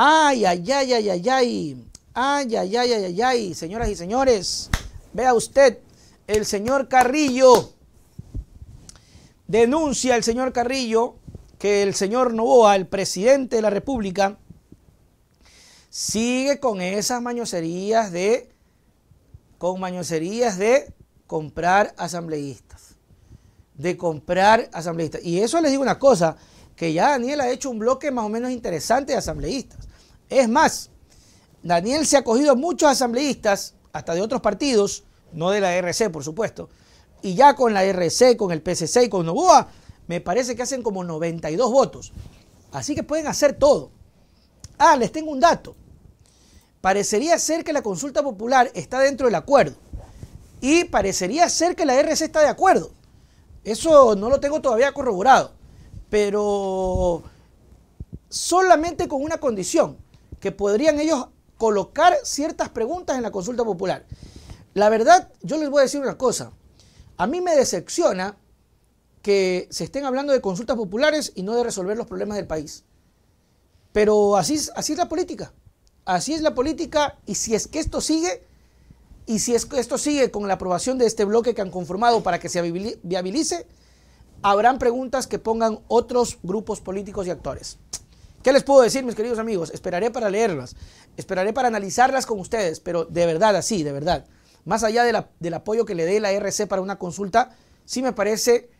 Ay, ay, ay, ay, ay, ay. Ay, ay, ay, ay, ay, ay. Señoras y señores, vea usted, el señor Carrillo denuncia el señor Carrillo que el señor Novoa, el presidente de la República, sigue con esas mañoserías de con de comprar asambleístas, de comprar asambleístas. Y eso les digo una cosa, que ya Daniel ha hecho un bloque más o menos interesante de asambleístas. Es más, Daniel se ha cogido a muchos asambleístas, hasta de otros partidos, no de la RC, por supuesto, y ya con la RC, con el PCC y con Novoa, me parece que hacen como 92 votos. Así que pueden hacer todo. Ah, les tengo un dato. Parecería ser que la consulta popular está dentro del acuerdo. Y parecería ser que la RC está de acuerdo. Eso no lo tengo todavía corroborado. Pero solamente con una condición que podrían ellos colocar ciertas preguntas en la consulta popular. La verdad, yo les voy a decir una cosa. A mí me decepciona que se estén hablando de consultas populares y no de resolver los problemas del país. Pero así es, así es la política. Así es la política y si es que esto sigue, y si es que esto sigue con la aprobación de este bloque que han conformado para que se viabilice, habrán preguntas que pongan otros grupos políticos y actores. ¿Qué les puedo decir, mis queridos amigos? Esperaré para leerlas, esperaré para analizarlas con ustedes, pero de verdad, así, de verdad. Más allá del apoyo que le dé la RC para una consulta, sí me parece,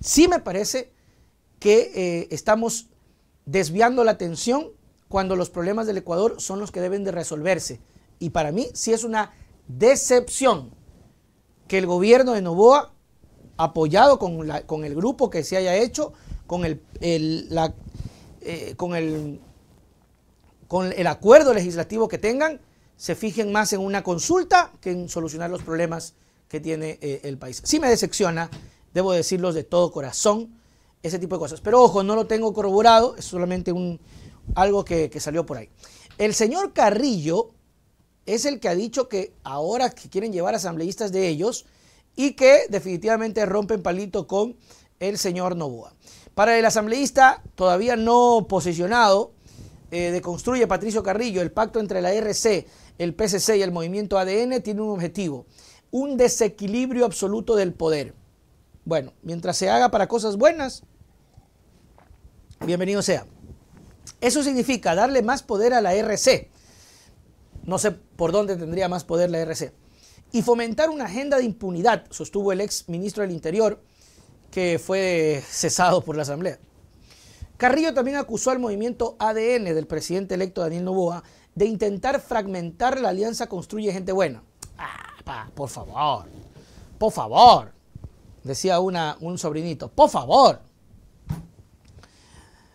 sí me parece que eh, estamos desviando la atención cuando los problemas del Ecuador son los que deben de resolverse. Y para mí sí es una decepción que el gobierno de Novoa, apoyado con, el grupo que se haya hecho, con el, la, eh, con, el, acuerdo legislativo que tengan, se fijen más en una consulta que en solucionar los problemas que tiene eh, el país. Sí me decepciona, debo decirlos de todo corazón, ese tipo de cosas. Pero ojo, no lo tengo corroborado, es solamente un, algo que, salió por ahí. El señor Carrillo es el que ha dicho que ahora que quieren llevar asambleístas de ellos y que definitivamente rompen palito con el señor Novoa. Para el asambleísta todavía no posicionado, eh, deconstruye de Construye Patricio Carrillo, el pacto entre la RC, el PCC y el movimiento ADN tiene un objetivo, un desequilibrio absoluto del poder. Bueno, mientras se haga para cosas buenas, bienvenido sea. Eso significa darle más poder a la RC. No sé por dónde tendría más poder la RC. Y fomentar una agenda de impunidad, sostuvo el ex ministro del Interior, que fue cesado por la Asamblea. Carrillo también acusó al movimiento ADN del presidente electo Daniel Novoa de intentar fragmentar la alianza Construye Gente Buena. Ah, pa, por favor, por favor, decía una, un sobrinito, por favor.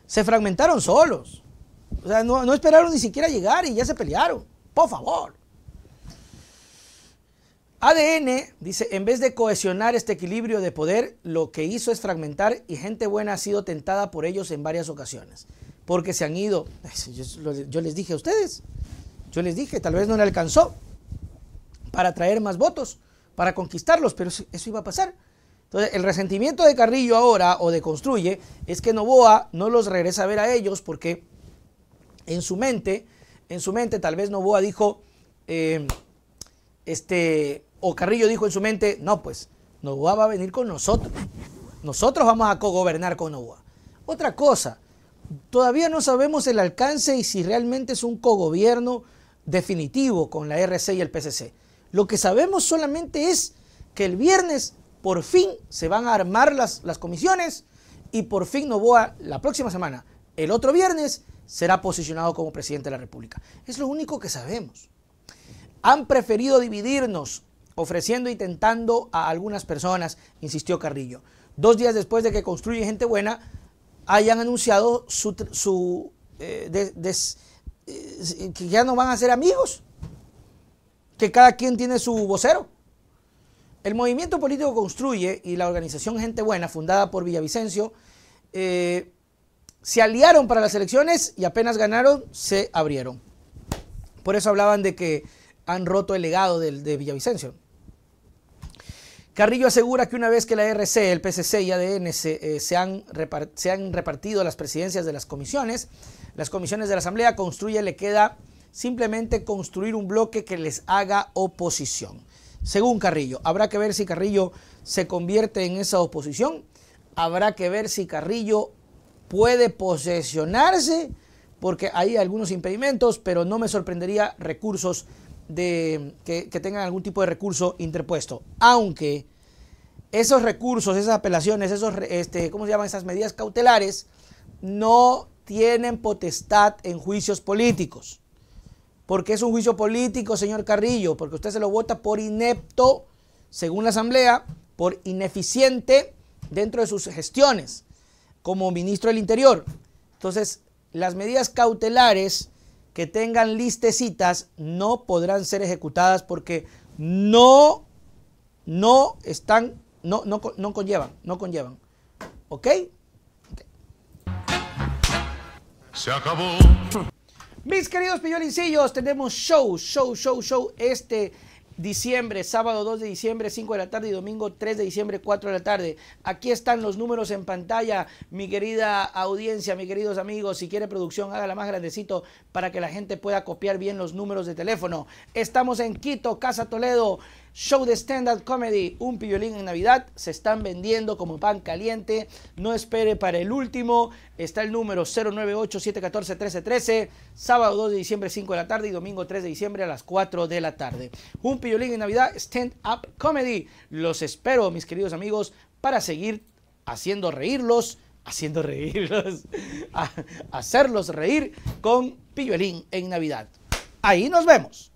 Se fragmentaron solos. O sea, no, no esperaron ni siquiera llegar y ya se pelearon. Por favor. ADN dice, en vez de cohesionar este equilibrio de poder, lo que hizo es fragmentar y gente buena ha sido tentada por ellos en varias ocasiones, porque se han ido, yo, les dije a ustedes, yo les dije, tal vez no le alcanzó para traer más votos, para conquistarlos, pero eso iba a pasar. Entonces, el resentimiento de Carrillo ahora, o de Construye, es que Novoa no los regresa a ver a ellos porque en su mente, en su mente tal vez Novoa dijo, eh, este, o Carrillo dijo en su mente, no pues, Novoa va a venir con nosotros. Nosotros vamos a cogobernar con Novoa. Otra cosa, todavía no sabemos el alcance y si realmente es un cogobierno definitivo con la RC y el PCC. Lo que sabemos solamente es que el viernes por fin se van a armar las, las comisiones y por fin Novoa la próxima semana, el otro viernes, será posicionado como presidente de la República. Es lo único que sabemos. Han preferido dividirnos, ofreciendo y e tentando a algunas personas, insistió Carrillo. Dos días después de que construye gente buena, hayan anunciado su, eh, eh, que ya no van a ser amigos, que cada quien tiene su vocero. El movimiento político Construye y la organización Gente Buena, fundada por Villavicencio, eh, se aliaron para las elecciones y apenas ganaron, se abrieron. Por eso hablaban de que han roto el legado de, Villavicencio. Carrillo asegura que una vez que la RC, el PCC y ADN eh, se, han se, han repartido las presidencias de las comisiones, las comisiones de la Asamblea construye, le queda simplemente construir un bloque que les haga oposición. Según Carrillo, habrá que ver si Carrillo se convierte en esa oposición, habrá que ver si Carrillo puede posesionarse, porque hay algunos impedimentos, pero no me sorprendería recursos de, que, tengan algún tipo de recurso interpuesto. Aunque esos recursos, esas apelaciones, esos, este, ¿cómo se llaman? Esas medidas cautelares no tienen potestad en juicios políticos. Porque es un juicio político, señor Carrillo, porque usted se lo vota por inepto, según la Asamblea, por ineficiente dentro de sus gestiones como ministro del Interior. Entonces, las medidas cautelares que tengan listecitas no podrán ser ejecutadas porque no, no están, no, no, no conllevan, no conllevan. ¿Ok? Se acabó. Mis queridos pillolincillos, tenemos show, show, show, show este diciembre, sábado 2 de diciembre, 5 de la tarde y domingo 3 de diciembre, 4 de la tarde. Aquí están los números en pantalla, mi querida audiencia, mis queridos amigos. Si quiere producción, hágala más grandecito para que la gente pueda copiar bien los números de teléfono. Estamos en Quito, Casa Toledo. Show de stand-up comedy, un piolín en Navidad, se están vendiendo como pan caliente. No espere para el último. Está el número 098 1313 sábado 2 de diciembre 5 de la tarde y domingo 3 de diciembre a las 4 de la tarde. Un piolín en Navidad, stand-up comedy. Los espero, mis queridos amigos, para seguir haciendo reírlos haciendo reírlos, hacerlos reír con pillolín en Navidad. Ahí nos vemos.